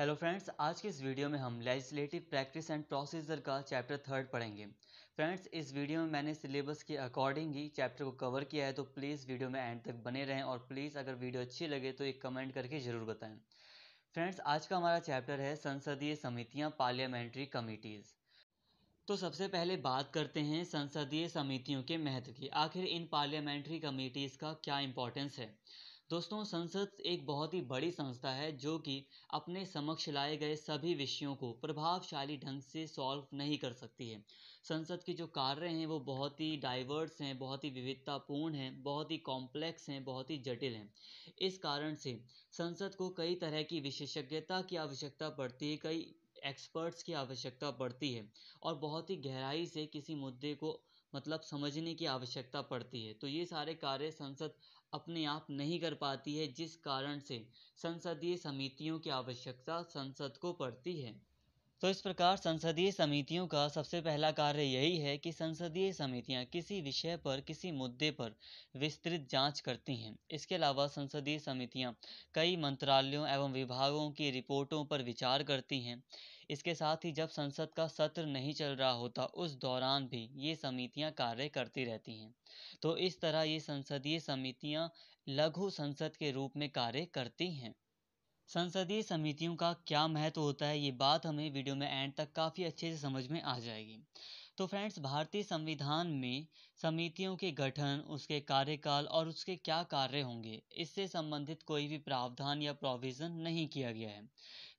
hello friends आज के इस वीडियो में हम लेजिस्लेटिव प्रैक्टिस एंड प्रोसीजर का चैप्टर थर्ड पढ़ेंगे फ्रेंड्स इस वीडियो में मैंने सिलेबस के अकॉर्डिंग ही चैप्टर को कवर किया है तो प्लीज़ वीडियो में एंड तक बने रहें और प्लीज़ अगर वीडियो अच्छी लगे तो एक कमेंट करके ज़रूर बताएं फ्रेंड्स आज का हमारा चैप्टर है संसदीय समितियाँ पार्लियामेंट्री कमेटीज़ तो सबसे पहले बात करते हैं संसदीय समितियों के महत्व की आखिर इन पार्लियामेंट्री कमेटीज़ का क्या इंपॉर्टेंस है दोस्तों संसद एक बहुत ही बड़ी संस्था है जो कि अपने समक्ष लाए गए सभी विषयों को प्रभावशाली ढंग से सॉल्व नहीं कर सकती है संसद के जो कार्य हैं वो बहुत ही डाइवर्स हैं बहुत ही विविधतापूर्ण हैं बहुत ही कॉम्प्लेक्स हैं बहुत ही जटिल हैं इस कारण से संसद को कई तरह की विशेषज्ञता की आवश्यकता पड़ती है कई एक्सपर्ट्स की आवश्यकता पड़ती है और बहुत ही गहराई से किसी मुद्दे को मतलब समझने की आवश्यकता पड़ती है तो ये सारे कार्य संसद अपने आप नहीं कर पाती है जिस कारण से संसदीय समितियों की आवश्यकता संसद को पड़ती है तो इस प्रकार संसदीय समितियों का सबसे पहला कार्य यही है कि संसदीय समितियां किसी विषय पर किसी मुद्दे पर विस्तृत जांच करती हैं इसके अलावा संसदीय समितियां कई मंत्रालयों एवं विभागों की रिपोर्टों पर विचार करती हैं इसके साथ ही जब संसद का सत्र नहीं चल रहा होता उस दौरान भी ये समितियां कार्य करती रहती हैं तो इस तरह ये संसदीय समितियां लघु संसद के रूप में कार्य करती हैं संसदीय समितियों का क्या महत्व होता है ये बात हमें वीडियो में एंड तक काफ़ी अच्छे से समझ में आ जाएगी तो फ्रेंड्स भारतीय संविधान में समितियों के गठन उसके कार्यकाल और उसके क्या कार्य होंगे इससे संबंधित कोई भी प्रावधान या प्रोविज़न नहीं किया गया है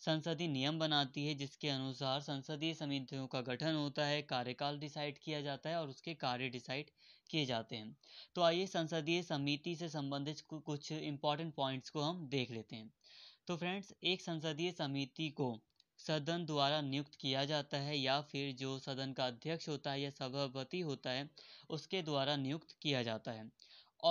संसदीय नियम बनाती है जिसके अनुसार संसदीय समितियों का गठन होता है कार्यकाल डिसाइड किया जाता है और उसके कार्य डिसाइड किए जाते हैं तो आइए संसदीय समिति से संबंधित कुछ इंपॉर्टेंट पॉइंट्स को हम देख लेते हैं तो फ्रेंड्स एक संसदीय समिति को सदन द्वारा नियुक्त किया जाता है या फिर जो सदन का अध्यक्ष होता है या सभापति होता है उसके द्वारा नियुक्त किया जाता है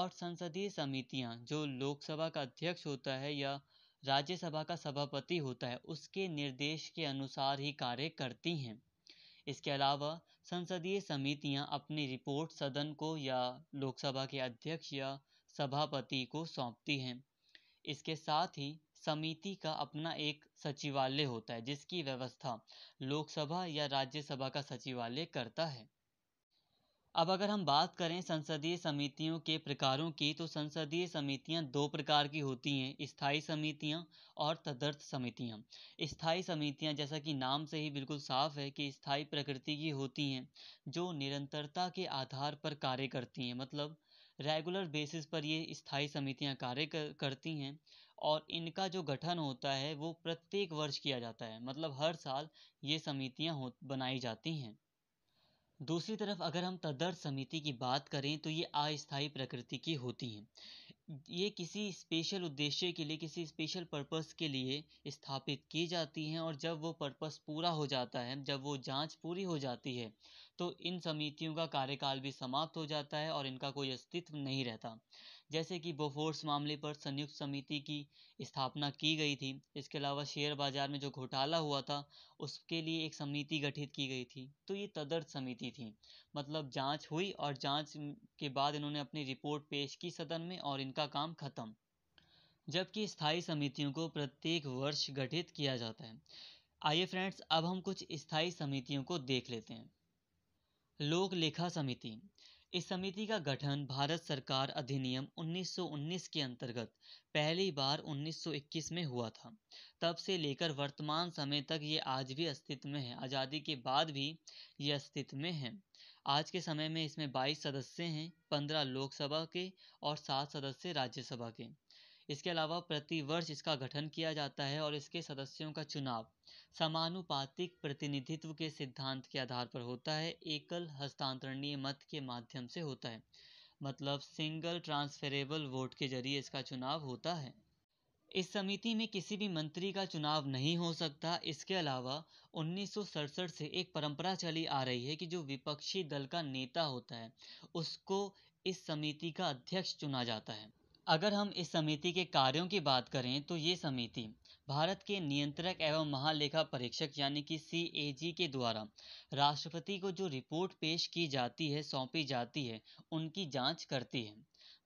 और संसदीय समितियाँ जो लोकसभा का अध्यक्ष होता है या राज्यसभा का सभापति होता है उसके निर्देश के अनुसार ही कार्य करती हैं इसके अलावा संसदीय समितियां अपनी रिपोर्ट सदन को या लोकसभा के अध्यक्ष या सभापति को सौंपती हैं इसके साथ ही समिति का अपना एक सचिवालय होता है जिसकी व्यवस्था लोकसभा या राज्यसभा का सचिवालय करता है अब अगर हम बात करें संसदीय समितियों के प्रकारों की तो संसदीय समितियां दो प्रकार की होती हैं स्थायी समितियां और तदर्थ समितियां स्थायी समितियां जैसा कि नाम से ही बिल्कुल साफ है कि स्थायी प्रकृति की होती हैं जो निरंतरता के आधार पर कार्य करती हैं मतलब रेगुलर बेसिस पर ये स्थायी समितियां कार्य कर, करती हैं और इनका जो गठन होता है वो प्रत्येक वर्ष किया जाता है मतलब हर साल ये समितियाँ हो बनाई जाती हैं दूसरी तरफ अगर हम तदर्थ समिति की बात करें तो ये अस्थायी प्रकृति की होती हैं ये किसी स्पेशल उद्देश्य के लिए किसी स्पेशल पर्पस के लिए स्थापित की जाती हैं और जब वो पर्पस पूरा हो जाता है जब वो जांच पूरी हो जाती है तो इन समितियों का कार्यकाल भी समाप्त हो जाता है और इनका कोई अस्तित्व नहीं रहता जैसे कि बोफोर्स मामले पर संयुक्त समिति की स्थापना की गई थी इसके अलावा शेयर बाज़ार में जो घोटाला हुआ था उसके लिए एक समिति गठित की गई थी तो ये तदर्थ समिति थी मतलब जांच हुई और जांच के बाद इन्होंने अपनी रिपोर्ट पेश की सदन में और इनका काम ख़त्म जबकि स्थायी समितियों को प्रत्येक वर्ष गठित किया जाता है आइए फ्रेंड्स अब हम कुछ स्थायी समितियों को देख लेते हैं लोक लेखा समिति इस समिति का गठन भारत सरकार अधिनियम 1919 के अंतर्गत पहली बार 1921 में हुआ था तब से लेकर वर्तमान समय तक ये आज भी अस्तित्व में है आज़ादी के बाद भी ये अस्तित्व में है आज के समय में इसमें 22 सदस्य हैं 15 लोकसभा के और 7 सदस्य राज्यसभा के इसके अलावा प्रतिवर्ष इसका गठन किया जाता है और इसके सदस्यों का चुनाव समानुपातिक प्रतिनिधित्व के सिद्धांत के आधार पर होता है एकल हस्तांतरणीय मत के माध्यम से होता है मतलब सिंगल ट्रांसफरेबल वोट के जरिए इसका चुनाव होता है इस समिति में किसी भी मंत्री का चुनाव नहीं हो सकता इसके अलावा उन्नीस से एक परंपरा चली आ रही है कि जो विपक्षी दल का नेता होता है उसको इस समिति का अध्यक्ष चुना जाता है अगर हम इस समिति के कार्यों की बात करें तो ये समिति भारत के नियंत्रक एवं महालेखा परीक्षक यानी कि सी के द्वारा राष्ट्रपति को जो रिपोर्ट पेश की जाती है सौंपी जाती है उनकी जांच करती है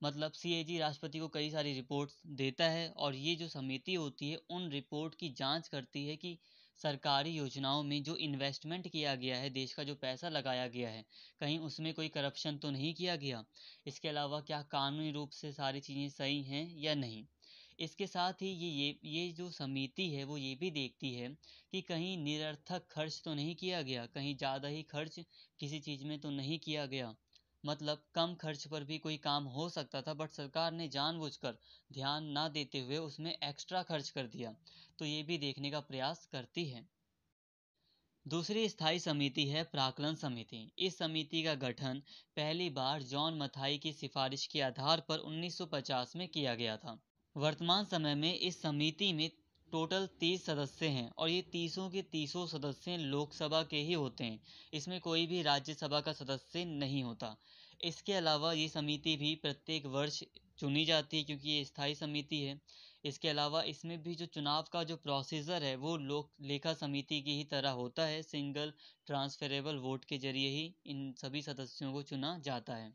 मतलब सी राष्ट्रपति को कई सारी रिपोर्ट्स देता है और ये जो समिति होती है उन रिपोर्ट की जांच करती है कि सरकारी योजनाओं में जो इन्वेस्टमेंट किया गया है देश का जो पैसा लगाया गया है कहीं उसमें कोई करप्शन तो नहीं किया गया इसके अलावा क्या कानूनी रूप से सारी चीज़ें सही हैं या नहीं इसके साथ ही ये ये ये जो समिति है वो ये भी देखती है कि कहीं निरर्थक खर्च तो नहीं किया गया कहीं ज़्यादा ही खर्च किसी चीज़ में तो नहीं किया गया मतलब कम खर्च पर भी कोई काम हो सकता था बट सरकार ने जानबूझकर ध्यान ना देते हुए उसमें एक्स्ट्रा खर्च कर दिया तो ये भी देखने का प्रयास करती है दूसरी स्थायी समिति है प्राकलन समिति इस समिति का गठन पहली बार जॉन मथाई की सिफारिश के आधार पर 1950 में किया गया था वर्तमान समय में इस समिति में टोटल तीस सदस्य हैं और ये तीसों के तीसों सदस्य लोकसभा के ही होते हैं इसमें कोई भी राज्यसभा का सदस्य नहीं होता इसके अलावा ये समिति भी प्रत्येक वर्ष चुनी जाती है क्योंकि ये स्थायी समिति है इसके अलावा इसमें भी जो चुनाव का जो प्रोसीजर है वो लोक लेखा समिति की ही तरह होता है सिंगल ट्रांसफरेबल वोट के जरिए ही इन सभी सदस्यों को चुना जाता है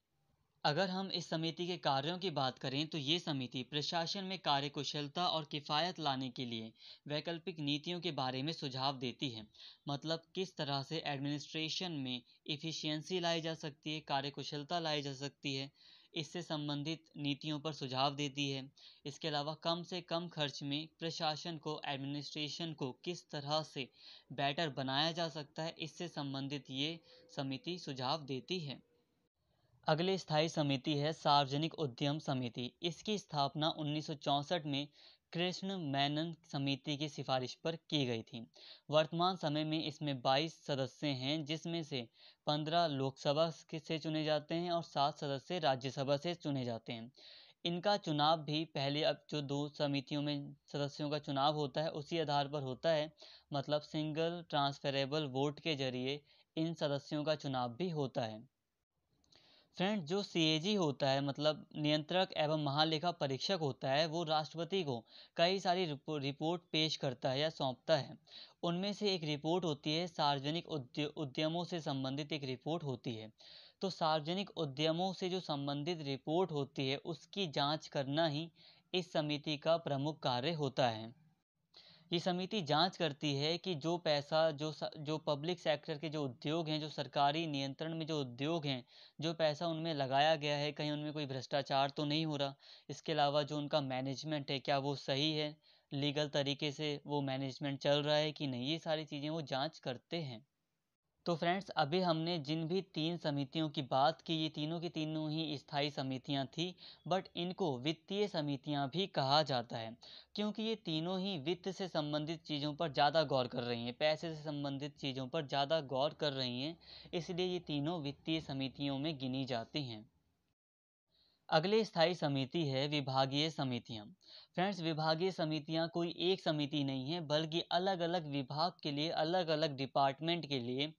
अगर हम इस समिति के कार्यों की बात करें तो ये समिति प्रशासन में कार्य कुशलता और किफ़ायत लाने के लिए वैकल्पिक नीतियों के बारे में सुझाव देती है मतलब किस तरह से एडमिनिस्ट्रेशन में इफ़िशियंसी लाई जा सकती है कार्य कुशलता लाई जा सकती है इससे संबंधित नीतियों पर सुझाव देती है इसके अलावा कम से कम खर्च में प्रशासन को एडमिनिस्ट्रेशन को किस तरह से बेटर बनाया जा सकता है इससे संबंधित ये समिति सुझाव देती है अगली स्थायी समिति है सार्वजनिक उद्यम समिति इसकी स्थापना 1964 में कृष्ण मैनन समिति की सिफारिश पर की गई थी वर्तमान समय में इसमें 22 सदस्य हैं जिसमें से 15 लोकसभा से चुने जाते हैं और 7 सदस्य राज्यसभा से चुने जाते हैं इनका चुनाव भी पहले अब जो दो समितियों में सदस्यों का चुनाव होता है उसी आधार पर होता है मतलब सिंगल ट्रांसफरेबल वोट के जरिए इन सदस्यों का चुनाव भी होता है फ्रेंड जो सीएजी होता है मतलब नियंत्रक एवं महालेखा परीक्षक होता है वो राष्ट्रपति को कई सारी रिपो, रिपोर्ट पेश करता है या सौंपता है उनमें से एक रिपोर्ट होती है सार्वजनिक उद्य, उद्यमों से संबंधित एक रिपोर्ट होती है तो सार्वजनिक उद्यमों से जो संबंधित रिपोर्ट होती है उसकी जांच करना ही इस समिति का प्रमुख कार्य होता है ये समिति जांच करती है कि जो पैसा जो जो पब्लिक सेक्टर के जो उद्योग हैं जो सरकारी नियंत्रण में जो उद्योग हैं जो पैसा उनमें लगाया गया है कहीं उनमें कोई भ्रष्टाचार तो नहीं हो रहा इसके अलावा जो उनका मैनेजमेंट है क्या वो सही है लीगल तरीके से वो मैनेजमेंट चल रहा है कि नहीं ये सारी चीज़ें वो जाँच करते हैं तो फ्रेंड्स अभी हमने जिन भी तीन समितियों की बात की ये तीनों की तीनों ही स्थायी समितियां थी बट इनको वित्तीय समितियां भी कहा जाता है क्योंकि ये तीनों ही वित्त से संबंधित चीज़ों पर ज़्यादा गौर कर रही हैं पैसे से संबंधित चीज़ों पर ज़्यादा गौर कर रही हैं इसलिए ये तीनों वित्तीय समितियों में गिनी जाती हैं अगले स्थायी समिति है विभागीय समितियाँ फ्रेंड्स विभागीय समितियाँ कोई एक समिति नहीं है बल्कि अलग अलग विभाग के लिए अलग अलग डिपार्टमेंट के लिए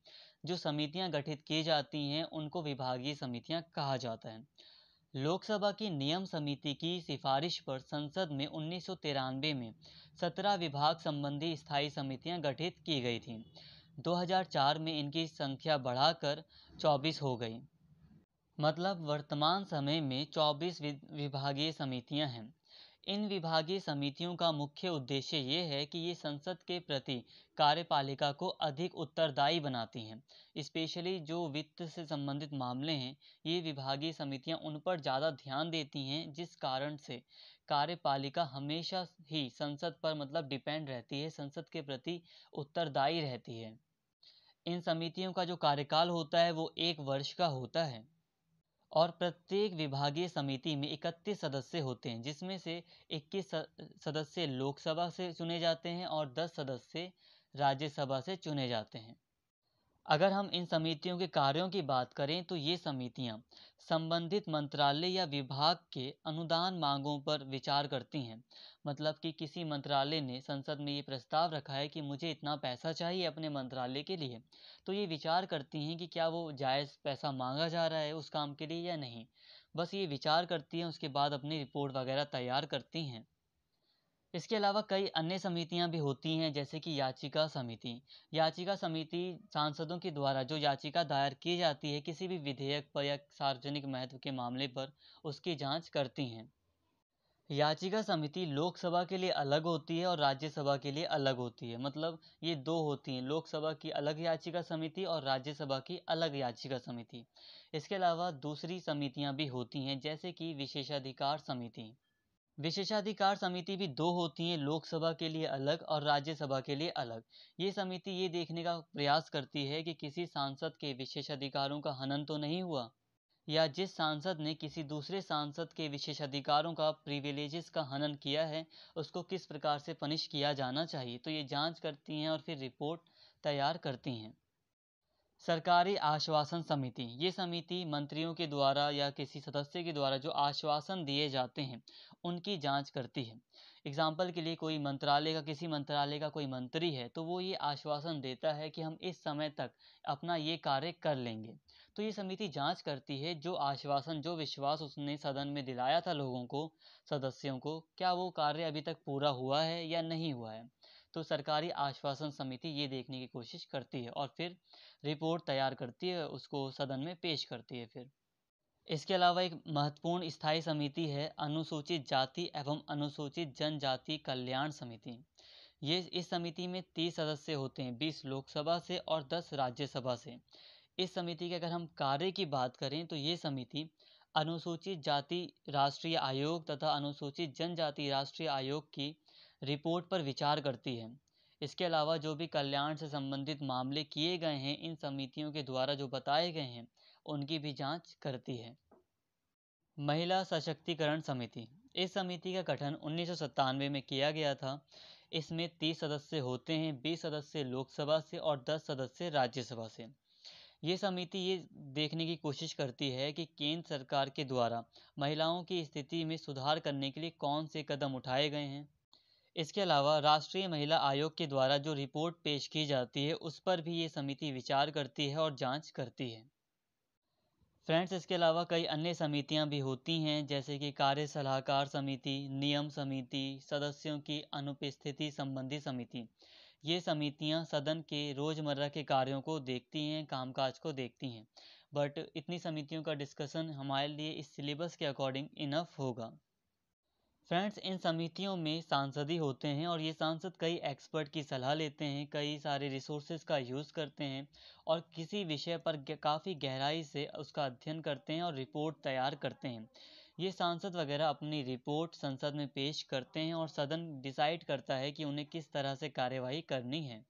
जो समितियाँ गठित की जाती हैं उनको विभागीय समितियाँ कहा जाता है लोकसभा की नियम समिति की सिफारिश पर संसद में उन्नीस में सत्रह विभाग संबंधी स्थायी समितियाँ गठित की गई थीं 2004 में इनकी संख्या बढ़ाकर 24 हो गई मतलब वर्तमान समय में 24 विभागीय समितियां हैं इन विभागीय समितियों का मुख्य उद्देश्य ये है कि ये संसद के प्रति कार्यपालिका को अधिक उत्तरदायी बनाती हैं स्पेशली जो वित्त से संबंधित मामले हैं ये विभागीय समितियां उन पर ज़्यादा ध्यान देती हैं जिस कारण से कार्यपालिका हमेशा ही संसद पर मतलब डिपेंड रहती है संसद के प्रति उत्तरदायी रहती है इन समितियों का जो कार्यकाल होता है वो एक वर्ष का होता है और प्रत्येक विभागीय समिति में 31 सदस्य होते हैं जिसमें से 21 सदस्य लोकसभा से चुने जाते हैं और 10 सदस्य राज्यसभा से चुने जाते हैं अगर हम इन समितियों के कार्यों की बात करें तो ये समितियाँ संबंधित मंत्रालय या विभाग के अनुदान मांगों पर विचार करती हैं मतलब कि किसी मंत्रालय ने संसद में ये प्रस्ताव रखा है कि मुझे इतना पैसा चाहिए अपने मंत्रालय के लिए तो ये विचार करती हैं कि क्या वो जायज़ पैसा मांगा जा रहा है उस काम के लिए या नहीं बस ये विचार करती हैं उसके बाद अपनी रिपोर्ट वगैरह तैयार करती हैं इसके अलावा कई अन्य समितियां भी होती हैं जैसे कि याचिका समिति याचिका समिति सांसदों के द्वारा जो याचिका दायर की जाती है किसी भी विधेयक पर या सार्वजनिक महत्व के मामले पर उसकी जांच करती हैं याचिका समिति लोकसभा के लिए अलग होती है और राज्यसभा के लिए अलग होती है मतलब ये दो होती हैं लोकसभा की अलग याचिका समिति और राज्यसभा की अलग याचिका समिति इसके अलावा दूसरी समितियां भी होती हैं जैसे कि विशेषाधिकार समिति विशेषाधिकार समिति भी दो होती हैं लोकसभा के लिए अलग और राज्यसभा के लिए अलग ये समिति ये देखने का प्रयास करती है कि किसी सांसद के विशेषाधिकारों का हनन तो नहीं हुआ या जिस सांसद ने किसी दूसरे सांसद के विशेषाधिकारों का प्रिविलेजेस का हनन किया है उसको किस प्रकार से पनिश किया जाना चाहिए तो ये जांच करती हैं और फिर रिपोर्ट तैयार करती हैं सरकारी आश्वासन समिति ये समिति मंत्रियों के द्वारा या किसी सदस्य के द्वारा जो आश्वासन दिए जाते हैं उनकी जांच करती है एग्जाम्पल के लिए कोई मंत्रालय का किसी मंत्रालय का कोई मंत्री है तो वो ये आश्वासन देता है कि हम इस समय तक अपना ये कार्य कर लेंगे तो ये समिति जांच करती है जो आश्वासन जो विश्वास उसने सदन में दिलाया था लोगों को सदस्यों को क्या वो कार्य अभी तक पूरा हुआ है या नहीं हुआ है तो सरकारी आश्वासन समिति ये देखने की कोशिश करती है और फिर रिपोर्ट तैयार करती है उसको सदन में पेश करती है फिर इसके अलावा एक महत्वपूर्ण स्थायी समिति है अनुसूचित जाति एवं अनुसूचित जनजाति कल्याण समिति ये इस समिति में तीस सदस्य होते हैं बीस लोकसभा से और दस राज्यसभा से इस समिति के अगर हम कार्य की बात करें तो ये समिति अनुसूचित जाति राष्ट्रीय आयोग तथा अनुसूचित जनजाति राष्ट्रीय आयोग की रिपोर्ट पर विचार करती है इसके अलावा जो भी कल्याण से संबंधित मामले किए गए हैं इन समितियों के द्वारा जो बताए गए हैं उनकी भी जांच करती है महिला सशक्तिकरण समिति इस समिति का गठन उन्नीस में किया गया था इसमें तीस सदस्य होते हैं बीस सदस्य लोकसभा से और दस सदस्य राज्यसभा से ये समिति ये देखने की कोशिश करती है कि केंद्र सरकार के द्वारा महिलाओं की स्थिति में सुधार करने के लिए कौन से कदम उठाए गए हैं इसके अलावा राष्ट्रीय महिला आयोग के द्वारा जो रिपोर्ट पेश की जाती है उस पर भी ये समिति विचार करती है और जांच करती है फ्रेंड्स इसके अलावा कई अन्य समितियां भी होती हैं जैसे कि कार्य सलाहकार समिति नियम समिति सदस्यों की अनुपस्थिति संबंधी समिति ये समितियां सदन के रोज़मर्रा के कार्यों को देखती हैं कामकाज को देखती हैं बट इतनी समितियों का डिस्कशन हमारे लिए इस सिलेबस के अकॉर्डिंग इनफ होगा फ्रेंड्स इन समितियों में सांसद ही होते हैं और ये सांसद कई एक्सपर्ट की सलाह लेते हैं कई सारे रिसोर्सेज का यूज़ करते हैं और किसी विषय पर काफ़ी गहराई से उसका अध्ययन करते हैं और रिपोर्ट तैयार करते हैं ये सांसद वगैरह अपनी रिपोर्ट संसद में पेश करते हैं और सदन डिसाइड करता है कि उन्हें किस तरह से कार्यवाही करनी है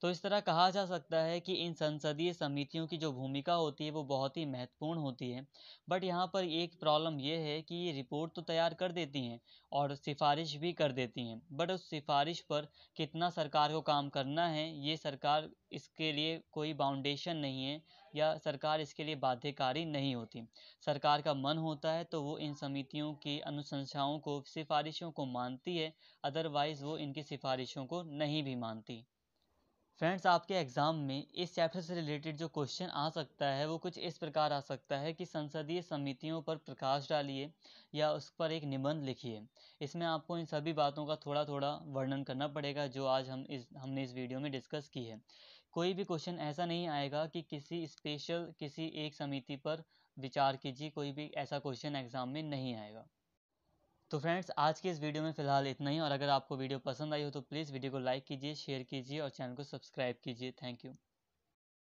तो इस तरह कहा जा सकता है कि इन संसदीय समितियों की जो भूमिका होती है वो बहुत ही महत्वपूर्ण होती है बट यहाँ पर एक प्रॉब्लम ये है कि ये रिपोर्ट तो तैयार कर देती हैं और सिफारिश भी कर देती हैं बट उस सिफारिश पर कितना सरकार को काम करना है ये सरकार इसके लिए कोई बाउंडेशन नहीं है या सरकार इसके लिए बाध्यकारी नहीं होती सरकार का मन होता है तो वो इन समितियों की अनुशंसाओं को सिफारिशों को मानती है अदरवाइज़ वो इनकी सिफारिशों को नहीं भी मानती फ्रेंड्स आपके एग्ज़ाम में इस चैप्टर से रिलेटेड जो क्वेश्चन आ सकता है वो कुछ इस प्रकार आ सकता है कि संसदीय समितियों पर प्रकाश डालिए या उस पर एक निबंध लिखिए इसमें आपको इन सभी बातों का थोड़ा थोड़ा वर्णन करना पड़ेगा जो आज हम इस हमने इस वीडियो में डिस्कस की है कोई भी क्वेश्चन ऐसा नहीं आएगा कि किसी स्पेशल किसी एक समिति पर विचार कीजिए कोई भी ऐसा क्वेश्चन एग्ज़ाम में नहीं आएगा तो फ्रेंड्स आज की इस वीडियो में फ़िलहाल इतना ही और अगर आपको वीडियो पसंद आई हो तो प्लीज़ वीडियो को लाइक कीजिए शेयर कीजिए और चैनल को सब्सक्राइब कीजिए थैंक यू